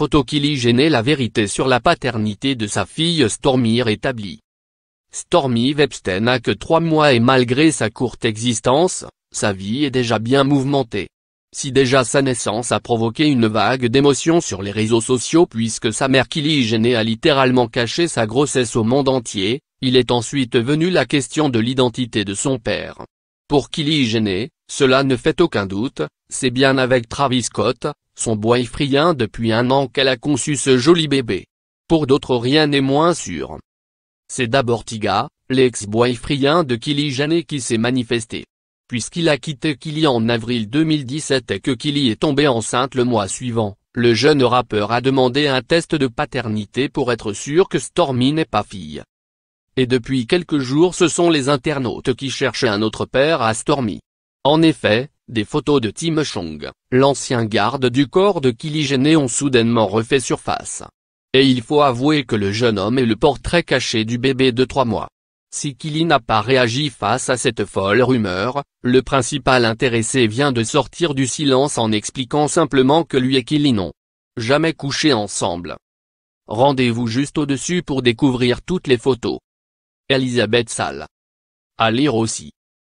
photo qui lit la vérité sur la paternité de sa fille Stormy rétablie. Stormy Webster n'a que trois mois et malgré sa courte existence, sa vie est déjà bien mouvementée. Si déjà sa naissance a provoqué une vague d'émotions sur les réseaux sociaux puisque sa mère Kylie Jenner a littéralement caché sa grossesse au monde entier, il est ensuite venu la question de l'identité de son père. Pour Kylie Jenner, cela ne fait aucun doute, c'est bien avec Travis Scott, son boyfriend depuis un an qu'elle a conçu ce joli bébé. Pour d'autres rien n'est moins sûr. C'est d'abord Tiga, l'ex-boyfriend de Kylie Jenner qui s'est manifesté. Puisqu'il a quitté Kylie en avril 2017 et que Kylie est tombée enceinte le mois suivant, le jeune rappeur a demandé un test de paternité pour être sûr que Stormy n'est pas fille. Et depuis quelques jours ce sont les internautes qui cherchent un autre père à Stormy. En effet, des photos de Tim Chong, l'ancien garde du corps de Jenner ont soudainement refait surface. Et il faut avouer que le jeune homme est le portrait caché du bébé de trois mois. Si Kylie n'a pas réagi face à cette folle rumeur, le principal intéressé vient de sortir du silence en expliquant simplement que lui et Killy n'ont jamais couché ensemble. Rendez-vous juste au-dessus pour découvrir toutes les photos. Elisabeth Salle. À lire aussi.